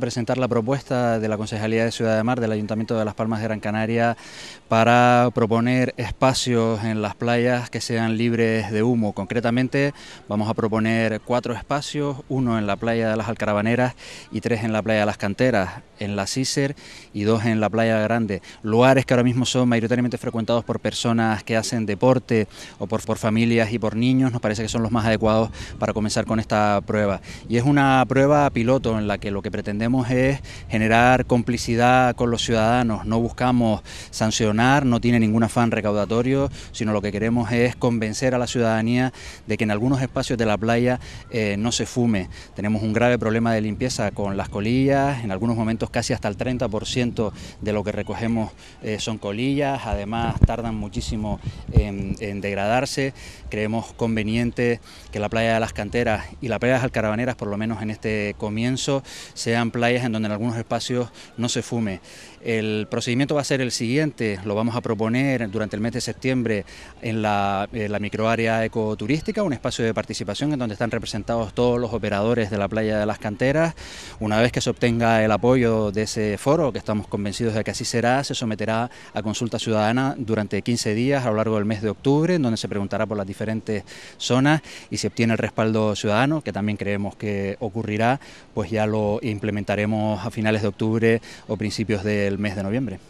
presentar la propuesta de la Concejalía de Ciudad de Mar del Ayuntamiento de Las Palmas de Gran Canaria para proponer espacios en las playas que sean libres de humo. Concretamente vamos a proponer cuatro espacios, uno en la playa de las Alcarabaneras y tres en la playa de las Canteras, en la Cícer y dos en la playa Grande. Lugares que ahora mismo son mayoritariamente frecuentados por personas que hacen deporte o por, por familias y por niños, nos parece que son los más adecuados para comenzar con esta prueba. Y es una prueba piloto en la que lo que pretendemos es generar complicidad con los ciudadanos, no buscamos sancionar, no tiene ningún afán recaudatorio, sino lo que queremos es convencer a la ciudadanía de que en algunos espacios de la playa eh, no se fume. Tenemos un grave problema de limpieza con las colillas, en algunos momentos casi hasta el 30% de lo que recogemos eh, son colillas, además tardan muchísimo en, degradarse. Creemos conveniente que la playa de las canteras y la playa de las alcarabaneras, por lo menos en este comienzo, sean playas en donde en algunos espacios no se fume. El procedimiento va a ser el siguiente, lo vamos a proponer durante el mes de septiembre en la, microárea ecoturística, un espacio de participación en donde están representados todos los operadores de la playa de las canteras. Una vez que se obtenga el apoyo de ese foro, que estamos convencidos de que así será, se someterá a consulta ciudadana durante 15 días a lo largo del mes de octubre, en donde se preguntará por las diferentes zonas y si obtiene el respaldo ciudadano, que también creemos que ocurrirá, pues ya lo implementamos ...comentaremos a finales de octubre o principios del mes de noviembre.